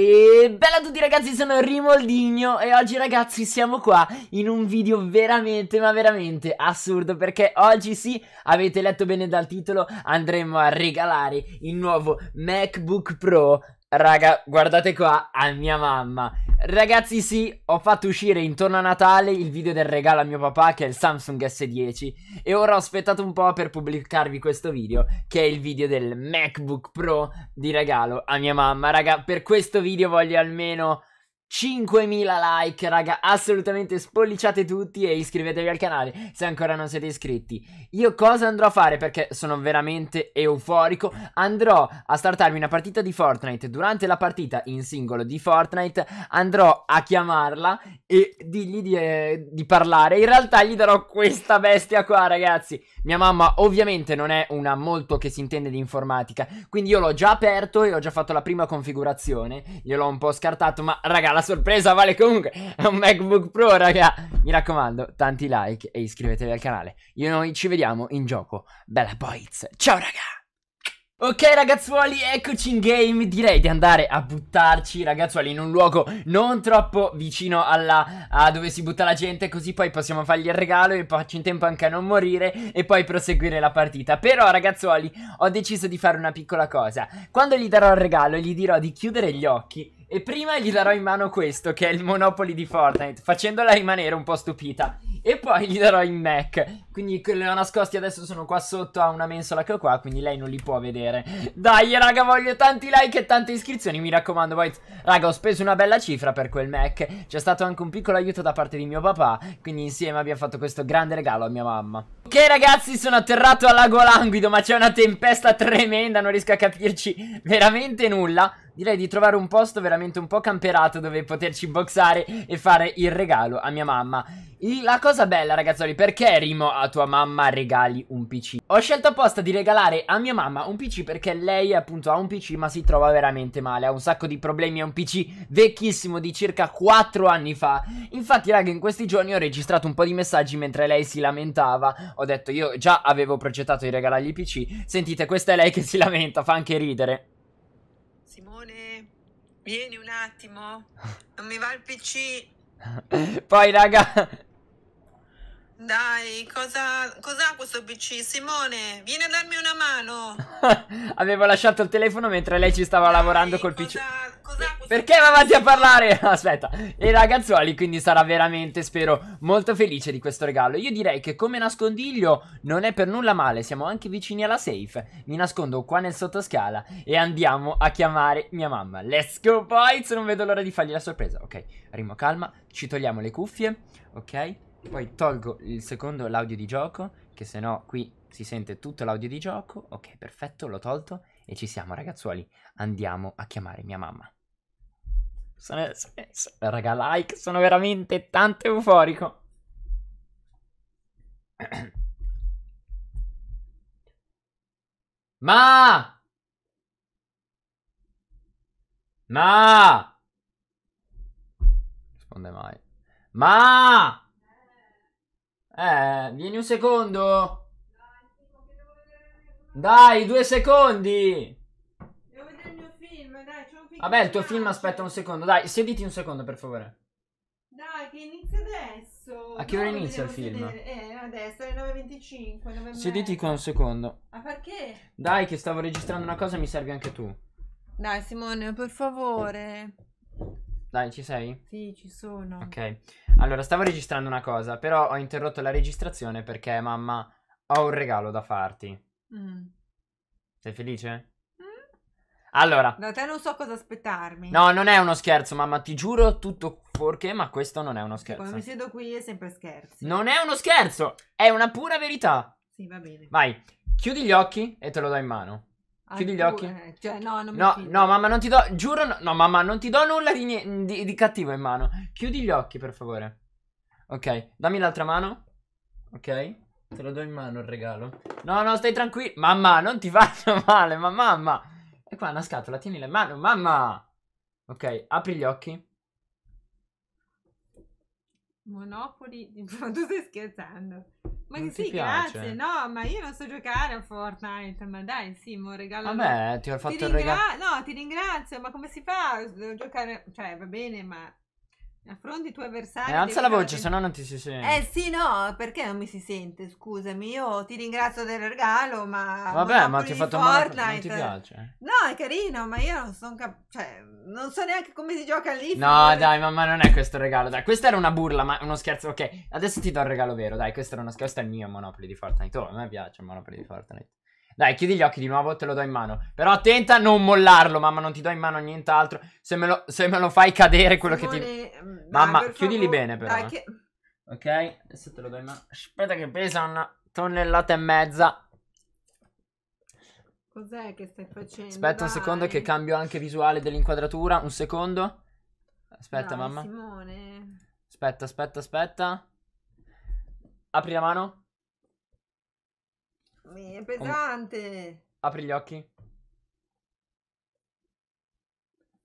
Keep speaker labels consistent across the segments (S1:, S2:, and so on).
S1: E bella a tutti ragazzi, sono Rimoldigno e oggi ragazzi siamo qua in un video veramente ma veramente assurdo perché oggi sì, avete letto bene dal titolo, andremo a regalare il nuovo MacBook Pro Raga, guardate qua a mia mamma. Ragazzi, sì, ho fatto uscire intorno a Natale il video del regalo a mio papà che è il Samsung S10 e ora ho aspettato un po' per pubblicarvi questo video che è il video del MacBook Pro di regalo a mia mamma. Raga, per questo video voglio almeno 5.000 like, raga, assolutamente spolliciate tutti e iscrivetevi al canale se ancora non siete iscritti. Io cosa andrò a fare perché sono veramente euforico? Andrò a startarmi una partita di Fortnite, durante la partita in singolo di Fortnite andrò a chiamarla e dirgli di, eh, di parlare. In realtà gli darò questa bestia qua, ragazzi. Mia mamma ovviamente non è una molto che si intende di informatica, quindi io l'ho già aperto e ho già fatto la prima configurazione, Io l'ho un po' scartato, ma raga la sorpresa vale comunque È un MacBook Pro, raga Mi raccomando, tanti like e iscrivetevi al canale Io e noi ci vediamo in gioco Bella boys, ciao raga Ok ragazzuoli, eccoci in game, direi di andare a buttarci ragazzuoli in un luogo non troppo vicino alla, a dove si butta la gente così poi possiamo fargli il regalo e faccio in tempo anche a non morire e poi proseguire la partita Però ragazzuoli ho deciso di fare una piccola cosa, quando gli darò il regalo gli dirò di chiudere gli occhi e prima gli darò in mano questo, che è il Monopoly di Fortnite, facendola rimanere un po' stupita. E poi gli darò in Mac, quindi quelli nascosti adesso sono qua sotto a una mensola che ho qua Quindi lei non li può vedere Dai raga voglio tanti like e tante iscrizioni Mi raccomando poi Raga ho speso una bella cifra per quel Mac C'è stato anche un piccolo aiuto da parte di mio papà Quindi insieme abbiamo fatto questo grande regalo a mia mamma Ok ragazzi sono atterrato al lago Languido Ma c'è una tempesta tremenda Non riesco a capirci veramente nulla Direi di trovare un posto veramente un po' camperato dove poterci boxare e fare il regalo a mia mamma. la cosa bella, ragazzoli, perché Rimo ha tua mamma regali un PC. Ho scelto apposta di regalare a mia mamma un PC perché lei appunto ha un PC ma si trova veramente male, ha un sacco di problemi, è un PC vecchissimo di circa 4 anni fa. Infatti raga in questi giorni ho registrato un po' di messaggi mentre lei si lamentava, ho detto io già avevo progettato di regalargli il PC, sentite questa è lei che si lamenta, fa anche ridere.
S2: Simone, vieni un attimo, non mi va il PC.
S1: Poi raga...
S2: Dai, cosa, cos'ha questo PC? Simone, vieni a darmi una
S1: mano. Avevo lasciato il telefono mentre lei ci stava Dai, lavorando col cosa, PC. Cos'ha Perché va avanti a parlare? Aspetta. E ragazzuoli, quindi sarà veramente, spero, molto felice di questo regalo. Io direi che come nascondiglio non è per nulla male. Siamo anche vicini alla safe. Mi nascondo qua nel sottoscala e andiamo a chiamare mia mamma. Let's go, boys! Non vedo l'ora di fargli la sorpresa. Ok, Rimo, calma. Ci togliamo le cuffie. Ok. Poi tolgo il secondo l'audio di gioco, che se no qui si sente tutto l'audio di gioco. Ok, perfetto, l'ho tolto e ci siamo ragazzuoli. Andiamo a chiamare mia mamma. Sono, sono, raga, like, sono veramente tanto euforico. Ma! Ma! Risponde mai. Ma! Eh, vieni un secondo. Dai, due secondi. Devo vedere il mio film, dai, c'è un film. Vabbè, il tuo film aspetta un secondo. Dai, sediti un secondo, per favore.
S2: Dai, che inizia adesso. A che ora inizia il film? Eh, adesso alle 9.25. Sediti con
S1: un secondo. Ma perché? Dai, che stavo registrando una cosa, e mi servi anche tu.
S2: Dai, Simone, per favore.
S1: Dai, ci sei? Sì, ci sono. Ok. Allora, stavo registrando una cosa, però ho interrotto la registrazione perché, mamma, ho un regalo da farti. Mm. Sei felice? Mm. Allora. Da
S2: te non so cosa aspettarmi. No, non è
S1: uno scherzo, mamma, ti giuro tutto fuorché, ma questo non è uno scherzo. Sì, quando
S2: mi siedo qui è sempre scherzo.
S1: Non è uno scherzo, è una pura verità. Sì, va bene. Vai, chiudi gli occhi e te lo do in mano. Chiudi gli occhi.
S2: cioè, no, no, no,
S1: mamma, non ti do. Giuro, no, no mamma, non ti do nulla di, di, di, cattivo in mano. Chiudi gli occhi, per favore. Ok, dammi l'altra mano. Ok, te lo do in mano il regalo. No, no, stai tranquillo. Mamma, non ti faccio male, ma mamma. E qua una scatola, tieni la mano, mamma. Ok, apri gli occhi.
S2: Monopoli, Ma tu stai scherzando.
S1: Ma non sì, grazie.
S2: No, ma io non so giocare a Fortnite. Ma dai, Simo, regalo. Vabbè, ah, ti ho fatto ti il regalo. No, ti ringrazio, ma come si fa a giocare? Cioè, va bene, ma Affronti i tuoi avversari. Eh, alza la voce, se no non ti si sente. Eh sì, no, perché non mi si sente? Scusami, io ti ringrazio del regalo, ma. Vabbè, ma ti ho fatto male. Non ti piace. No, è carino, ma io non sono cap- cioè, non so neanche come si gioca lì. No,
S1: dai, ma, non è questo regalo. Dai, questa era una burla, ma uno scherzo. Ok, adesso ti do il regalo vero. Dai, questo era uno scherzo. Questo è il mio Monopoli di Fortnite. Oh, a me piace il Monopoli di Fortnite. Dai, chiudi gli occhi di nuovo, te lo do in mano. Però attenta a non mollarlo, mamma, non ti do in mano nient'altro. Se me lo, se me lo fai cadere quello Simone, che ti... Dai, mamma, chiudili favore, bene però. Dai, eh. che... Ok, adesso te lo do in mano. Aspetta che pesa una tonnellata e mezza.
S2: Cos'è che stai facendo? Aspetta Vai. un secondo che
S1: cambio anche visuale dell'inquadratura. Un secondo. Aspetta, Dai, mamma. Simone. Aspetta, aspetta, aspetta. Apri la mano.
S2: Mi è pesante.
S1: Com... Apri gli occhi.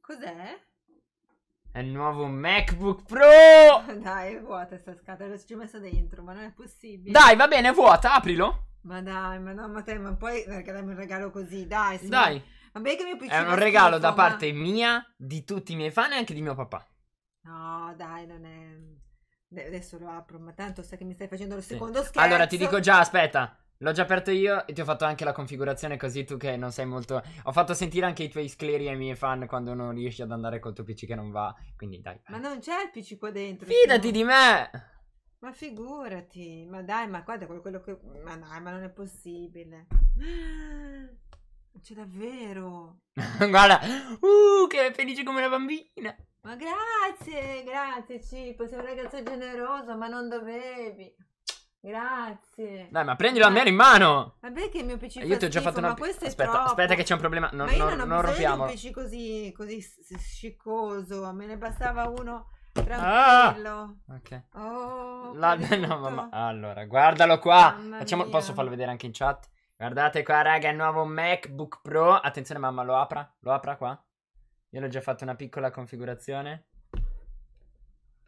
S2: Cos'è?
S1: È il nuovo MacBook
S2: Pro! Dai, è vuota sta scatola, ci ho messo dentro, ma non è possibile. Dai, va
S1: bene, è vuota, aprilo.
S2: Ma dai, ma no, ma te, ma poi perché eh, dammi un regalo così, dai. Sì, dai. bene che mi PC è un regalo da ma... parte
S1: mia, di tutti i miei fan e anche di mio papà.
S2: No, dai, non è... Adesso lo apro, ma tanto sai che mi stai facendo lo secondo sì. scherzo. Allora ti dico già,
S1: aspetta. L'ho già aperto io e ti ho fatto anche la configurazione così tu che non sei molto... Ho fatto sentire anche i tuoi scleri ai miei fan quando non riesci ad andare col tuo PC che non va, quindi dai. Ma
S2: non c'è il PC qua dentro. Fidati di me! Ma figurati, ma dai, ma guarda quello che... Ma dai, ma non è possibile.
S1: c'è davvero. guarda, uh, che è felice come una bambina.
S2: Ma grazie, grazie Cipo, sei un ragazzo generoso, ma non dovevi. Grazie. Dai, ma prendilo almeno in mano. Vabbè che il mio PC eh, Io ti ho già fatto una... Aspetta, aspetta che c'è un problema. Non, ma io non, non, non rompiamo. un PC così, così sciccoso. Me ne bastava uno tranquillo. Ah! Ok. Oh,
S1: La... no, mamma... Allora, guardalo qua. Facciamo... Posso farlo vedere anche in chat? Guardate qua, raga, il nuovo MacBook Pro. Attenzione, mamma, lo apra. Lo apra qua. Io l'ho già fatto una piccola configurazione.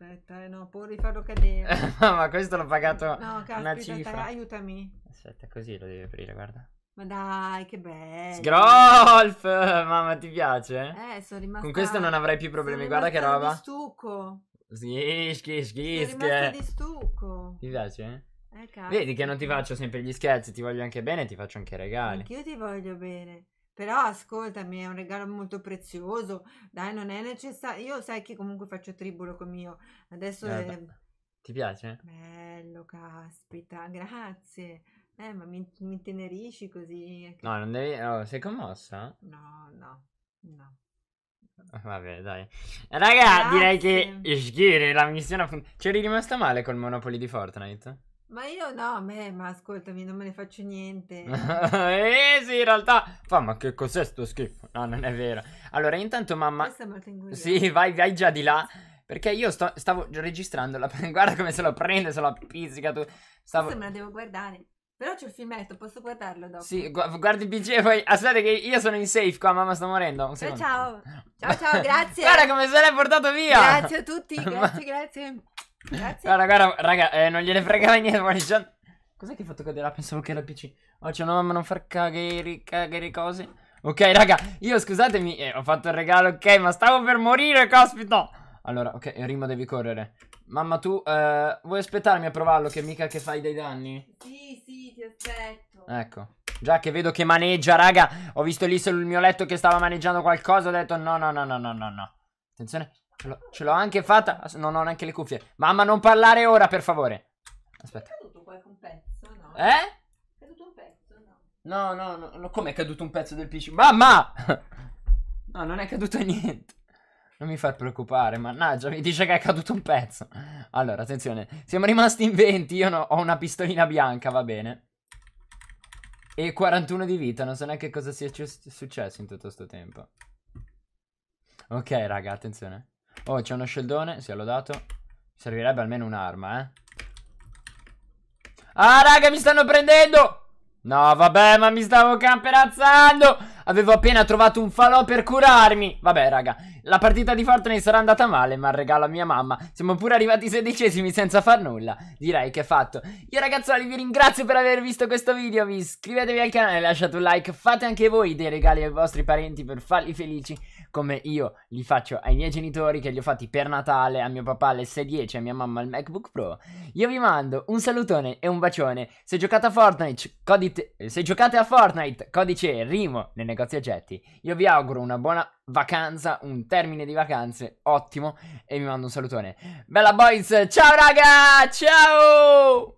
S2: Aspetta, eh, no, puoi rifarlo cadere.
S1: ma questo l'ho pagato no, caspita, una cifra. Te,
S2: aiutami.
S1: Aspetta, così lo devi aprire, guarda.
S2: Ma dai, che bello. Sgrolf!
S1: Mamma, ti piace? Eh, sono rimasto. Con questo non avrai più problemi, guarda che roba. Di
S2: stucco.
S1: Sghish, ghish, ghish. Sono di
S2: stucco.
S1: Ti piace? Eh? Eh, Vedi che non ti faccio sempre gli scherzi, ti voglio anche bene e ti faccio anche regali. Anch'io
S2: ti voglio bene. Però ascoltami, è un regalo molto prezioso. Dai, non è necessario. Io sai che comunque faccio tribolo con mio. Adesso eh, è...
S1: Ti piace?
S2: Bello, caspita, grazie. Eh, ma mi, mi intenerisci così. Eh,
S1: no, non devi. Oh, sei commossa? No, no, no. Ah, vabbè, dai. Raga, Grazie. direi che Shgiri, la missione... Ci eri rimasta male col Monopoli di Fortnite?
S2: Ma io no, a me, ma ascoltami, non me ne faccio niente.
S1: eh sì, in realtà. Fa, ma che cos'è sto schifo? No, non è vero. Allora, intanto mamma... Questa è
S2: molto ingugliata. Sì,
S1: vai, vai già di là. Perché io sto, stavo registrando la... Guarda come se lo prende, se la appizzica tu. Stavo... Questa
S2: me la devo guardare. Però c'è il filmetto, posso guardarlo dopo. Sì,
S1: gu guardi il PC e poi... Aspetta che io sono in safe qua, mamma sta morendo. Un ciao,
S2: ciao. Ciao, ciao, grazie. Guarda come se l'hai portato via. Grazie a tutti, grazie, grazie.
S1: Grazie. Guarda, guarda, raga, eh, non gliene fregava niente. Guarda, Cos'è che hai fatto cadere? Ah, pensavo che era PC. Oh, c'è cioè, una mamma, non far cagare, cagare cose. Ok, raga, io scusatemi, eh, ho fatto il regalo, ok, ma stavo per morire, cospito. Allora, ok, Rimo devi correre. Mamma, tu eh, vuoi aspettarmi a provarlo che mica che fai dei danni?
S2: Sì, sì, ti aspetto.
S1: Ecco. Già che vedo che maneggia, raga, ho visto lì sul mio letto che stava maneggiando qualcosa, ho detto no, no, no, no, no, no. Attenzione. Ce l'ho anche fatta. Non ho neanche le cuffie. Mamma, non parlare ora, per favore. Aspetta.
S2: È caduto qualche un pezzo, no?
S1: Eh? È caduto un pezzo, no? No, no, no. Come è caduto un pezzo del PC? Mamma! No, non è caduto niente. Non mi far preoccupare, mannaggia, mi dice che è caduto un pezzo. Allora, attenzione. Siamo rimasti in 20, io no, ho una pistolina bianca, va bene. E 41 di vita, non so neanche cosa sia successo in tutto questo tempo. Ok, raga, attenzione. Oh, c'è uno sceldone. Sì, l'ho dato. servirebbe almeno un'arma, eh. Ah, raga, mi stanno prendendo! No, vabbè, ma mi stavo camperazzando! Avevo appena trovato un falò per curarmi! Vabbè, raga, la partita di Fortnite sarà andata male, ma il regalo a mia mamma. Siamo pure arrivati sedicesimi senza far nulla. Direi che è fatto. Io ragazzoli vi ringrazio per aver visto questo video. Vi iscrivetevi al canale, lasciate un like. Fate anche voi dei regali ai vostri parenti per farli felici. Come io li faccio ai miei genitori che li ho fatti per Natale, a mio papà l'S10 e a mia mamma il MacBook Pro. Io vi mando un salutone e un bacione. Se giocate a Fortnite, codice... Se giocate a Fortnite, codice RIMO nei negozi oggetti. Io vi auguro una buona vacanza, un termine di vacanze ottimo e vi mando un salutone. Bella boys, ciao raga, ciao!